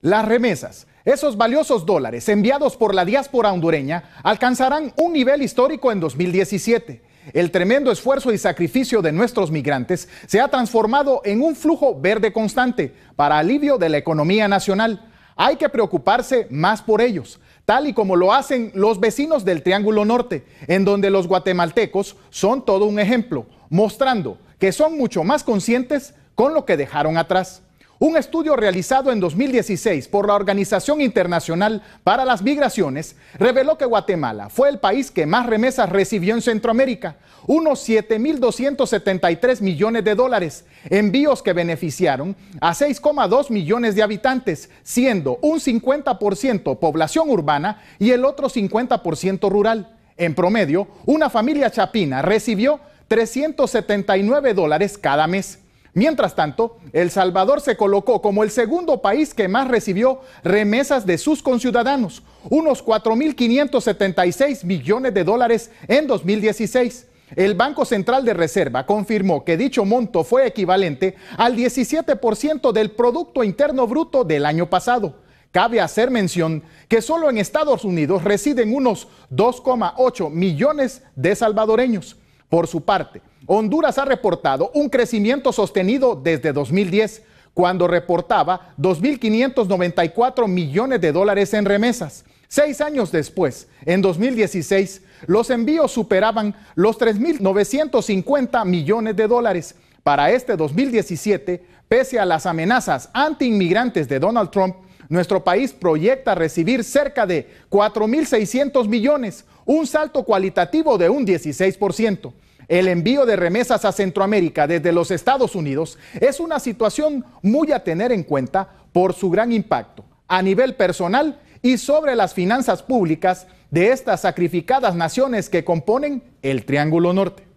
Las remesas, esos valiosos dólares enviados por la diáspora hondureña, alcanzarán un nivel histórico en 2017. El tremendo esfuerzo y sacrificio de nuestros migrantes se ha transformado en un flujo verde constante para alivio de la economía nacional. Hay que preocuparse más por ellos, tal y como lo hacen los vecinos del Triángulo Norte, en donde los guatemaltecos son todo un ejemplo, mostrando que son mucho más conscientes con lo que dejaron atrás. Un estudio realizado en 2016 por la Organización Internacional para las Migraciones reveló que Guatemala fue el país que más remesas recibió en Centroamérica, unos 7.273 millones de dólares, envíos que beneficiaron a 6,2 millones de habitantes, siendo un 50% población urbana y el otro 50% rural. En promedio, una familia chapina recibió 379 dólares cada mes. Mientras tanto, El Salvador se colocó como el segundo país que más recibió remesas de sus conciudadanos, unos 4.576 millones de dólares en 2016. El Banco Central de Reserva confirmó que dicho monto fue equivalente al 17% del Producto Interno Bruto del año pasado. Cabe hacer mención que solo en Estados Unidos residen unos 2,8 millones de salvadoreños. Por su parte, Honduras ha reportado un crecimiento sostenido desde 2010, cuando reportaba 2.594 millones de dólares en remesas. Seis años después, en 2016, los envíos superaban los 3.950 millones de dólares. Para este 2017, pese a las amenazas antiinmigrantes de Donald Trump, nuestro país proyecta recibir cerca de 4.600 millones, un salto cualitativo de un 16%. El envío de remesas a Centroamérica desde los Estados Unidos es una situación muy a tener en cuenta por su gran impacto a nivel personal y sobre las finanzas públicas de estas sacrificadas naciones que componen el Triángulo Norte.